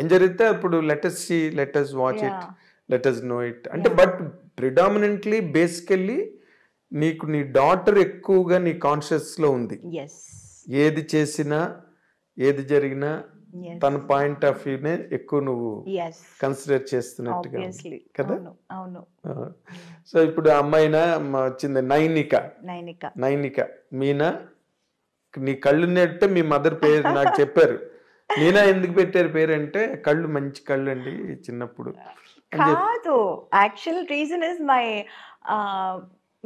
ఏం జరిగితే అప్పుడు letters see letters watch it letters know it అంటే బట్ ప్రిడామినెంట్లీ బేసికల్లీ నీకు నీ డాటర్ ఎక్కువగా నీ కాన్షియస్లో ఉంది ఏది చేసినా ఏది జరిగినా తన పాయింట్ ఆఫ్ వ్యూనే ఎక్కువ నువ్వు కన్సిడర్ చేస్తున్నట్టుగా కదా అవును సో mm. ఇప్పుడు అమ్మాయి వచ్చింది నైనిక నైనిక నైనిక మీనా నీ కళ్ళు నెట్టే మీ మదర్ పేరు నాకు చెప్పారు లీలా ఎందుకు పెట్టారు పేరు అంటే కళ్ళు మంచి కళ్ళు అండి చిన్నప్పుడు కాదు actual reason is my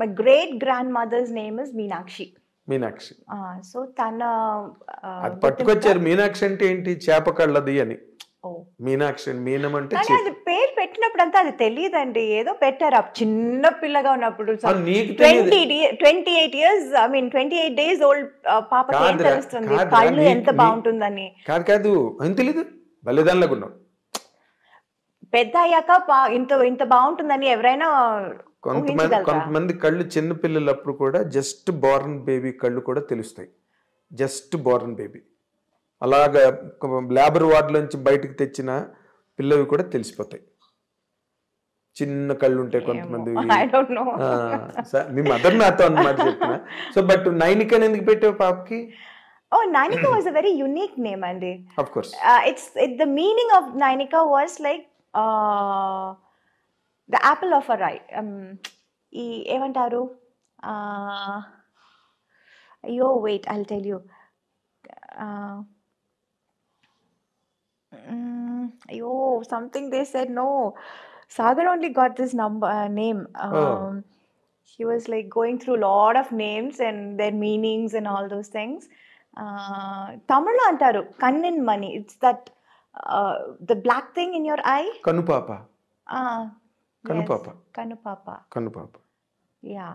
my great grand mother's name is Meenakshi Meenakshi so తన uh, పట్టుకొచ్చారు మీనాక్షి అంటే ఏంటి చేప కళ్ళది అని మీనాక్షి మీనం అంటే అది పేరు పెట్టినప్పుడు అంతా అది తెలియదు అండి ఏదో పెట్టారు చిన్న పిల్లగా ఉన్నప్పుడు twenty twenty eight years I mean twenty eight days old పాపకి తెలుస్తుంది కళ్ళు ఎంత బాగుంటుందని కాదు కాదు ఏం తెలీదు బలిదానిలకు పెద్ద అయ్యాక ఇంత ఇంత బాగుంటుందని ఎవరైనా కొంతమంది కొంతమంది కళ్ళు చిన్న పిల్లలప్పుడు కూడా జస్ట్ బోర్న్ బేబీ కళ్ళు కూడా తెలుస్తాయి జస్ట్ బోర్న్ బేబీ అలాగ లేబర్ వార్డు నుంచి బయటకు తెచ్చిన పిల్లవి కూడా తెలిసిపోతాయి చిన్న కళ్ళు ఉంటాయి కొంతమంది మీ మదర్ నాతో అన్నమాట చెప్పిన సో బట్ నైనిక ఎందుకు పెట్టావు పాపకి oh name, was Of course. Uh, name అండి of course of Nainika was meaning uh, the apple of the apple of our eye ఈ ఏమంటారు uh, wait, I'll tell you. Uh, Mm, yo, something they said no. Sagar only got this number uh, name. Oh, Um, he was like going through a lot of names and their meanings and all those things. Uh, Tamil antaru, kannin mani. It's that uh, the black thing in your eye. Kanupapa. Ah, yes, కనుపాప kanupapa. Yeah.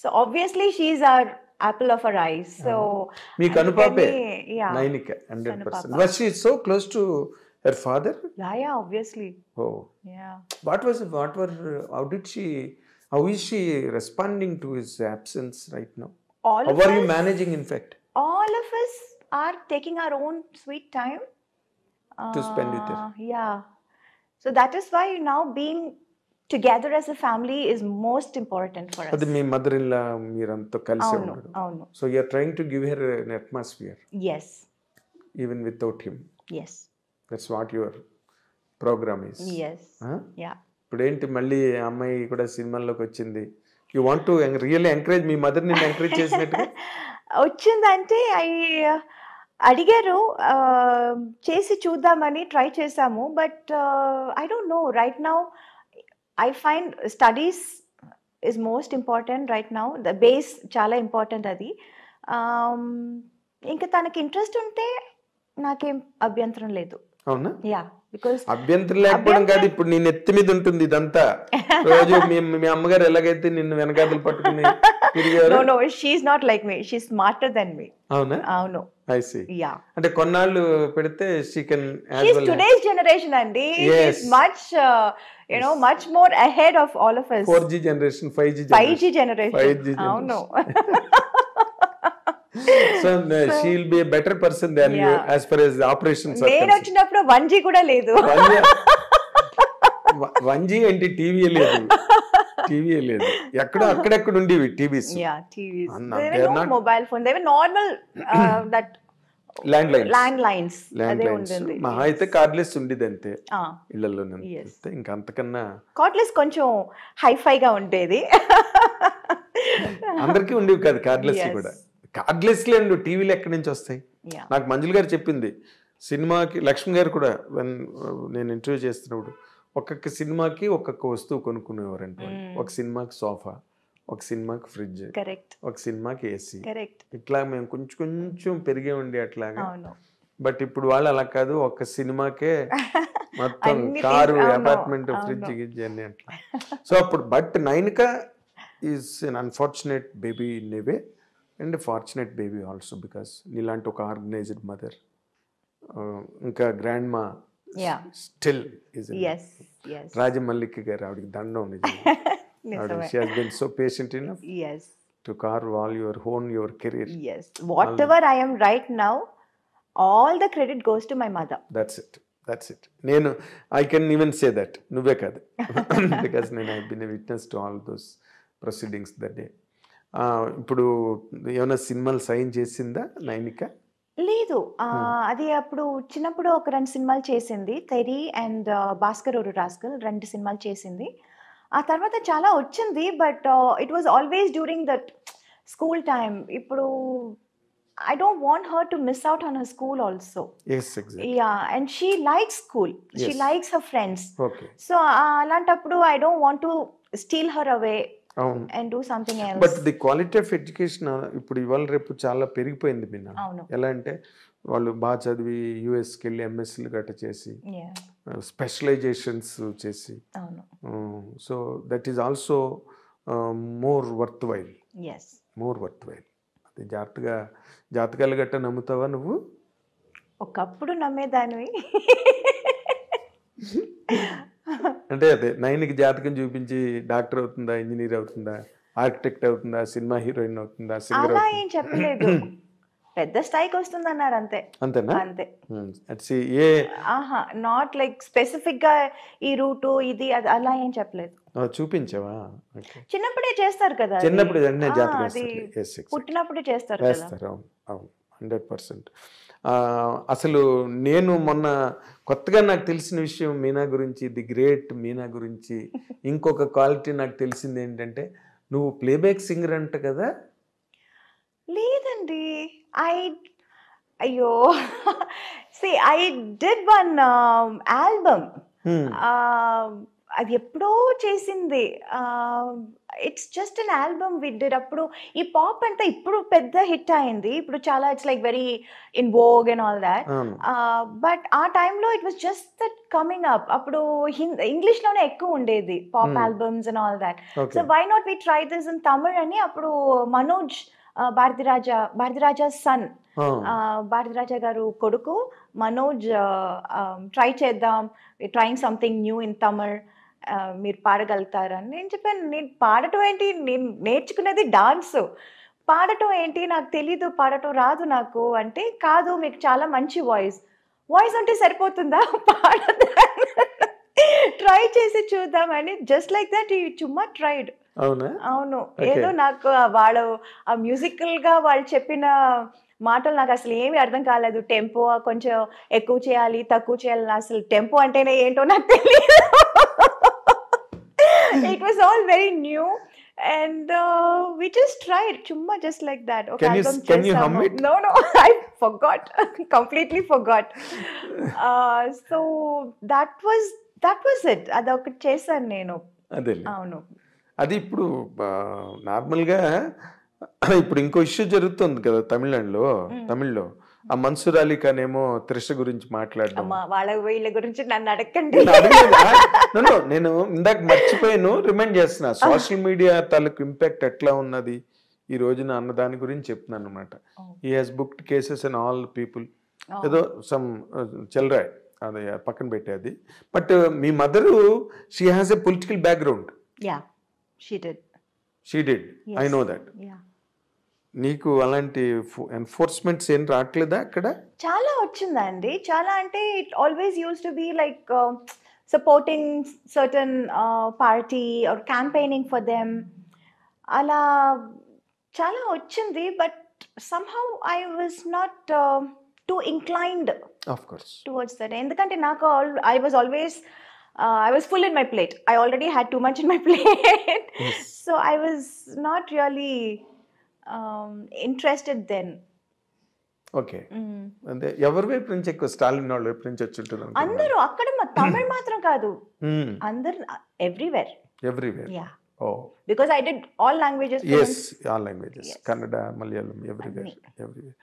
So obviously she's our apple of her eyes. So me Kanupape, yeah, Nainika, hundred percent. Was she so close to her father? Yeah, yeah, obviously. Oh, yeah. What was what were how did she how is she responding to his absence right now? All how are us, you managing? In fact, all of us are taking our own sweet time to uh, spend with her. Uh, yeah. So that is why now being together as a family is most important for అది మీ mother in law మీరంతా కలిసి అవును ఉన్నారు అవును so you are trying to give her an atmosphere yes even without him yes that's what your programme is yes yeah ఇప్పుడు ఏంటి మళ్ళీ అమ్మాయి కూడా సినిమాల్లోకి వచ్చింది you want to really encourage మీ మదర్ నిన్ను ఎంకరేజ్ చేసినట్టుగా వచ్చిందంటే ఐ అడిగారు చేసి చూద్దామని ట్రై చేశాము but I don't know right now I find studies is most important right now the base చాలా ఇంపార్టెంట్ అది um, ఇంకా తనకి ఇంట్రెస్ట్ ఉంటే నాకేం అభ్యంతరం లేదు అవునా యా బికాస్ అభ్యంతరం లేకపోవడం కాదు ఇప్పుడు నేను నెత్తి మీద ఉంటుంది ఇదంతా రోజు మీ అమ్మగారు ఎలాగైతే నిన్ను వెనకాతలు పట్టుకుని no no she's not like me she smarter than me అవునా అవును ఐ సీ యా అంటే కొన్నాళ్ళు పెడితే షీ కెన్ టుడేస్ జనరేషన్ అండి much you know much more ahead of all of generation 5G generation generation so she will be better person than you as far as నేను వచ్చినప్పుడు కూడా లేదు 1G ఏంటి TV లేదు టీవీ లేదు ఎక్కడో అక్కడెక్కడ ఉండేవి TVs mobile phone normal that land line land lines land lines మహా అయితే కార్డ్లెస్ ఉండేది అంతే ఇళ్ళల్లో ఇంకా అంతకన్నా కార్డ్లెస్ కొంచెం హైఫైగా ఉండేది అందరికీ ఉండేవి కాదు కార్డ్లెస్ కూడా కార్డ్లెస్ లేండు టీవీలు ఎక్కడి నుంచి వస్తాయి నాకు మంజుల్ గారు చెప్పింది సినిమాకి లక్ష్మి గారు కూడా uh, నేను ఇంటర్వ్యూ చేస్తున్నప్పుడు ఒక్కొక్క సినిమాకి ఒక్కొక్క వస్తువు కొనుక్కునేవారంట ఒక సినిమాకి సోఫా ఒక సినిమాకి ఫ్రిడ్జ్ ఒక సినిమాకి ఏసీ ఇట్లా మేము కొంచెం కొంచెం పెరిగే ఉండే అట్లాగా బట్ ఇప్పుడు వాళ్ళు అలా కాదు ఒక సినిమాకే మొత్తం కారు అపార్ట్మెంట్ ఫ్రిడ్జ్ గిడ్జ్ అని అట్లా సో అప్పుడు but Nainika is an unfortunate baby in a way and fortunate baby also because నీలాంటి ఒక ఆర్గనైజ్డ్ మదర్ ఇంకా grand ma still Rajamallik garu ఆవిడకి దండం నిజం so patient in to carve all your hone your career whatever I'm right now all the credit goes to my mother that's it that's it నేను I can even say that నువ్వే కాదు because నేను I been witness to all those proceedings that day ఇప్పుడు ఏమైనా సినిమాలు sign చేసిందా నైనిక లేదు అది అప్పుడు చిన్నప్పుడు ఒక రెండు సినిమాలు చేసింది తెరి అండ్ భాస్కర్ ఒరు రాస్కల్ రెండు సినిమాలు చేసింది ఆ తర్వాత చాలా వచ్చింది but it was always during that school time ఇప్పుడు I don't want her to miss out on her school also yeah and she likes school she likes her friends so అలాంటప్పుడు I don't want to steal her away and do something else but the quality of education ఇప్పుడు ఇవాళ రేపు చాలా పెరిగిపోయింది మిన్న ఎలా అంటే వాళ్ళు బాగా చదివి యుఎస్కి వెళ్ళి ఎంఎస్సీలు గట్ట చేసి స్పెషలైజేషన్స్ చేసి so that is also more worthwhile more worthwhile అది జాగ్రత్తగా జాతకాలు గట్ట నమ్ముతావా నువ్వు ఒకప్పుడు నమ్మేదానివి అంటే అదే నైన్కి జాతకం చూపించి డాక్టర్ అవుతుందా ఇంజనీర్ అవుతుందా ఆర్కిటెక్ట్ అవుతుందా సినిమా హీరోయిన్ అవుతుందా అలా ఏం చెప్పలేదు పెద్ద స్థాయికి వస్తుంది అన్నారు అంతే అంతేనా అంతే ఏ ఆహా నాట్ లైక్ స్పెసిఫిక్ గా ఈ రూట్ ఇది అది అలా ఏం చెప్పలేదు చూపించవా చిన్నప్పుడే చేస్తారు కదా చిన్నప్పుడు పుట్టినప్పుడే చేస్తారు చేస్తారు హండ్రెడ్ పర్సెంట్ అసలు నేను మొన్న కొత్తగా నాకు తెలిసిన విషయం మీనా గురించి ది గ్రేట్ మీనా గురించి ఇంకొక క్వాలిటీ నాకు తెలిసింది ఏంటంటే నువ్వు ప్లేబ్యాక్ సింగర్ అంట కదా లేదండి ఐ అయ్యో see I did one album అది ఎప్పుడో చేసింది it's just an album with అప్పుడు ఈ పాప్ అంతా ఇప్పుడు పెద్ద హిట్ అయింది ఇప్పుడు చాలా it's like very in vogue and all that but ఆ టైంలో it was just that coming up అప్పుడు ఇంగ్లీష్ లోనే ఎక్కువ ఉండేది pop albums and all that so why not we try this in Tamil అని అప్పుడు మనోజ్ భారతిరాజా భారతిరాజా సన్ భారతిరాజా గారు కొడుకు మనోజ్ ట్రై చేద్దాం trying something new in Tamil మీరు పాడగలుగుతారని నేను చెప్పాను నేను పాడటం ఏంటి నేను నేర్చుకున్నది డాన్స్ పాడటం ఏంటి నాకు తెలీదు పాడటం రాదు నాకు అంటే కాదు మీకు చాలా మంచి వాయిస్ వాయిస్ అంటే సరిపోతుందా పాడ ట్రై చేసి చూద్దామని జస్ట్ లైక్ దట్ ఈ చుమ్మా ట్రైడ్ అవును ఏదో నాకు వాళ్ళు ఆ మ్యూజికల్ గా వాళ్ళు చెప్పిన మాటలు నాకు అసలు ఏమి అర్థం కాలేదు టెంపో కొంచెం ఎక్కువ చేయాలి తక్కువ చేయాలి అసలు టెంపో అంటేనే ఏంటో నాకు తెలియదు it was all very new and uh, we just tried chumma just like that okay can you, can you hum it no no i forgot completely forgot uh, so that was that was it అది ఒకటి చేశాను నేను అదే అవును అది ఇప్పుడు నార్మల్గా ఇప్పుడు ఇంకో ఇష్యూ జరుగుతుంది కదా తమిళనాడులో తమిళ్లో ఆ మన్సూర్ అలీ ఖాన్ ఏమో త్రిష గురించి మాట్లాడడం నేను ఇందాక మర్చిపోయాను రిమైండ్ చేస్తున్నా సోషల్ మీడియా తాలూకు ఇంపాక్ట్ ఎట్లా ఉన్నది ఈ రోజున అన్న దాని గురించి చెప్తున్నాను అనమాట ఈ his book cases and all people ఏదో సమ్ uh, చెల్లరాయ్ అది పక్కన పెట్టేది బట్ uh, మీ mother she has a political background she did she I know that నీకు అలాంటి ఎన్ఫోర్స్మెంట్స్ ఏం రావట్లేదా అక్కడ చాలా వచ్చిందండి చాలా అంటే it always used to be like supporting certain party or campaigning for them అలా చాలా వచ్చింది but somehow I was not too inclined towards that ఎందుకంటే నాకు I was always I was full in my plate I already had too much in my plate so I was not really interested then okay అంటే ఎవరి వైపు నుంచి ఎక్కువ స్టాలిన్ వాళ్ళ వైపు నుంచి వచ్చి ఉంటుంది అందరూ అక్కడ తమిళ మాత్రం కాదు hmm. అందరు everywhere everywhere yeah oh because I did all languages yes all languages Kannada Malayalam everywhere everywhere